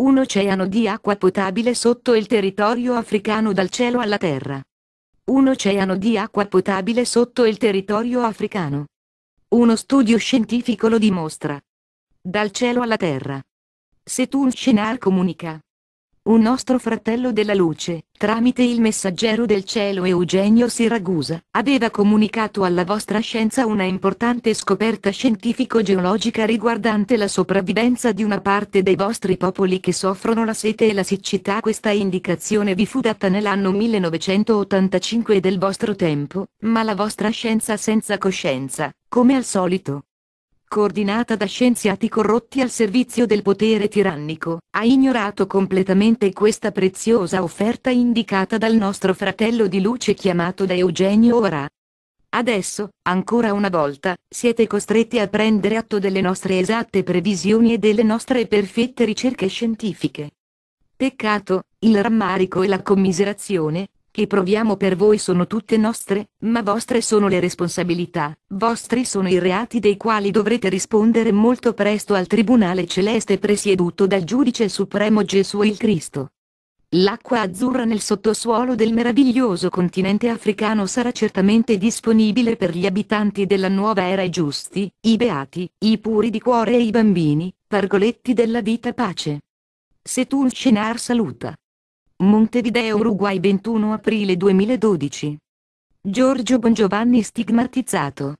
Un oceano di acqua potabile sotto il territorio africano dal cielo alla terra. Un oceano di acqua potabile sotto il territorio africano. Uno studio scientifico lo dimostra. Dal cielo alla terra. Se tu un scenario comunica un nostro fratello della luce, tramite il messaggero del cielo Eugenio Siragusa, aveva comunicato alla vostra scienza una importante scoperta scientifico-geologica riguardante la sopravvivenza di una parte dei vostri popoli che soffrono la sete e la siccità. Questa indicazione vi fu data nell'anno 1985 del vostro tempo, ma la vostra scienza senza coscienza, come al solito, coordinata da scienziati corrotti al servizio del potere tirannico, ha ignorato completamente questa preziosa offerta indicata dal nostro fratello di luce chiamato da Eugenio Ora. Adesso, ancora una volta, siete costretti a prendere atto delle nostre esatte previsioni e delle nostre perfette ricerche scientifiche. Peccato, il rammarico e la commiserazione, che proviamo per voi sono tutte nostre, ma vostre sono le responsabilità, vostri sono i reati dei quali dovrete rispondere molto presto al Tribunale Celeste presieduto dal Giudice Supremo Gesù il Cristo. L'acqua azzurra nel sottosuolo del meraviglioso continente africano sarà certamente disponibile per gli abitanti della nuova era i giusti, i beati, i puri di cuore e i bambini, pargoletti della vita pace. Se tu un cenar saluta. Montevideo Uruguay 21 aprile 2012. Giorgio Bongiovanni stigmatizzato.